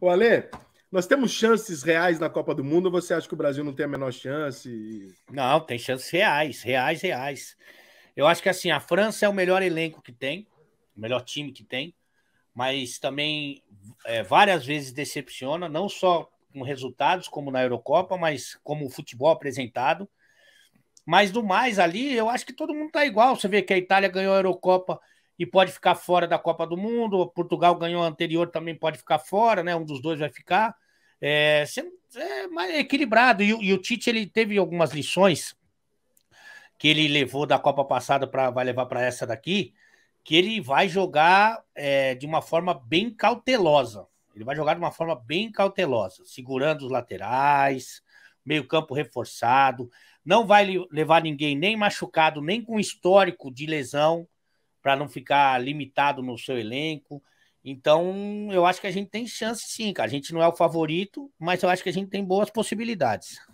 O Ale, nós temos chances reais na Copa do Mundo ou você acha que o Brasil não tem a menor chance? Não, tem chances reais, reais, reais. Eu acho que assim, a França é o melhor elenco que tem, o melhor time que tem, mas também é, várias vezes decepciona, não só com resultados, como na Eurocopa, mas como o futebol apresentado. Mas do mais ali, eu acho que todo mundo tá igual. Você vê que a Itália ganhou a Eurocopa e pode ficar fora da Copa do Mundo. Portugal ganhou a anterior, também pode ficar fora, né? Um dos dois vai ficar. É, é mais equilibrado. E, e, o Tite ele teve algumas lições que ele levou da Copa passada para vai levar para essa daqui, que ele vai jogar é, de uma forma bem cautelosa. Ele vai jogar de uma forma bem cautelosa, segurando os laterais, meio-campo reforçado, não vai levar ninguém nem machucado, nem com histórico de lesão para não ficar limitado no seu elenco. Então, eu acho que a gente tem chance sim, cara. A gente não é o favorito, mas eu acho que a gente tem boas possibilidades.